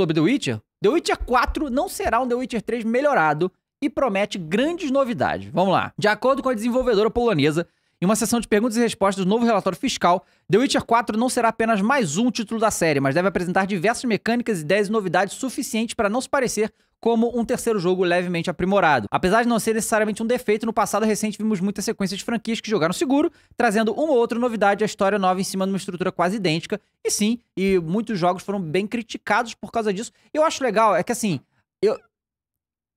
sobre The Witcher, The Witcher 4 não será um The Witcher 3 melhorado e promete grandes novidades. Vamos lá. De acordo com a desenvolvedora polonesa, em uma sessão de perguntas e respostas do novo relatório fiscal, The Witcher 4 não será apenas mais um título da série, mas deve apresentar diversas mecânicas, ideias e novidades suficientes para não se parecer como um terceiro jogo levemente aprimorado. Apesar de não ser necessariamente um defeito, no passado recente vimos muitas sequências de franquias que jogaram seguro, trazendo uma ou outra novidade, à história nova em cima de uma estrutura quase idêntica. E sim, e muitos jogos foram bem criticados por causa disso. Eu acho legal, é que assim, eu,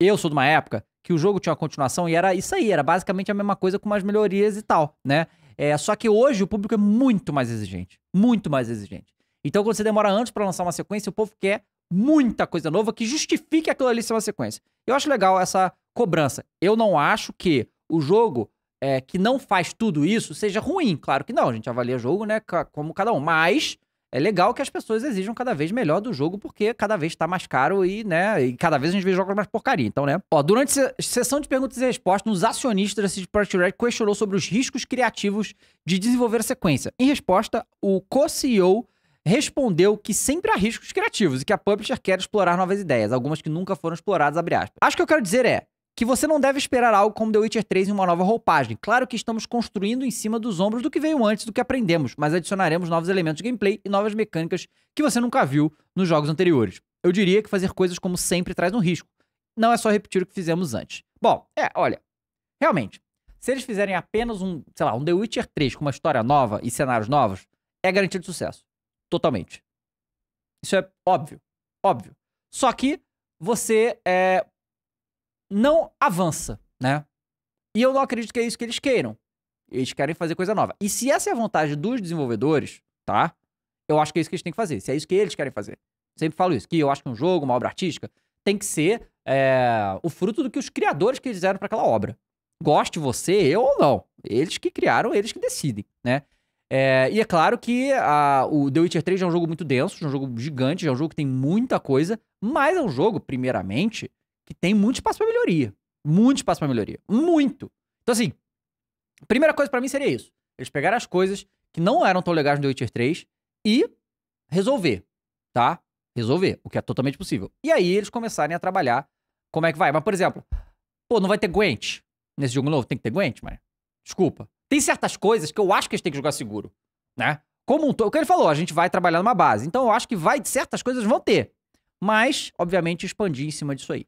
eu sou de uma época que o jogo tinha uma continuação e era isso aí, era basicamente a mesma coisa com umas melhorias e tal, né? É, só que hoje o público é muito mais exigente, muito mais exigente. Então quando você demora anos para lançar uma sequência, o povo quer muita coisa nova que justifique aquilo ali ser uma sequência. Eu acho legal essa cobrança. Eu não acho que o jogo é, que não faz tudo isso seja ruim. Claro que não, a gente avalia jogo, né, como cada um. Mas é legal que as pessoas exijam cada vez melhor do jogo, porque cada vez tá mais caro e, né, e cada vez a gente vê jogos mais porcaria. Então, né? Ó, durante a sessão de perguntas e respostas, um dos acionistas da CD Project Red questionou sobre os riscos criativos de desenvolver a sequência. Em resposta, o co-CEO respondeu que sempre há riscos criativos e que a publisher quer explorar novas ideias, algumas que nunca foram exploradas, abre aspas. Acho que eu quero dizer é, que você não deve esperar algo como The Witcher 3 em uma nova roupagem. Claro que estamos construindo em cima dos ombros do que veio antes, do que aprendemos, mas adicionaremos novos elementos de gameplay e novas mecânicas que você nunca viu nos jogos anteriores. Eu diria que fazer coisas como sempre traz um risco. Não é só repetir o que fizemos antes. Bom, é, olha, realmente, se eles fizerem apenas um, sei lá, um The Witcher 3 com uma história nova e cenários novos, é garantia de sucesso. Totalmente. Isso é óbvio. Óbvio. Só que você é, não avança, né? E eu não acredito que é isso que eles queiram. Eles querem fazer coisa nova. E se essa é a vontade dos desenvolvedores, tá? Eu acho que é isso que eles têm que fazer. Se é isso que eles querem fazer. Sempre falo isso, que eu acho que um jogo, uma obra artística, tem que ser é, o fruto do que os criadores que fizeram para aquela obra. Goste você, eu ou não. Eles que criaram, eles que decidem, né? É, e é claro que a, o The Witcher 3 é um jogo muito denso, é um jogo gigante, é um jogo que tem muita coisa, mas é um jogo, primeiramente, que tem muito espaço para melhoria. Muito espaço para melhoria. Muito. Então, assim, a primeira coisa para mim seria isso. Eles pegaram as coisas que não eram tão legais no The Witcher 3 e resolver, tá? Resolver, o que é totalmente possível. E aí eles começarem a trabalhar como é que vai. Mas, por exemplo, pô, não vai ter Gwent nesse jogo novo. Tem que ter Gwent, mas... Desculpa. Tem certas coisas que eu acho que eles têm que jogar seguro, né? Como um todo, o que ele falou, a gente vai trabalhar numa base. Então eu acho que vai, certas coisas vão ter. Mas, obviamente, expandir em cima disso aí.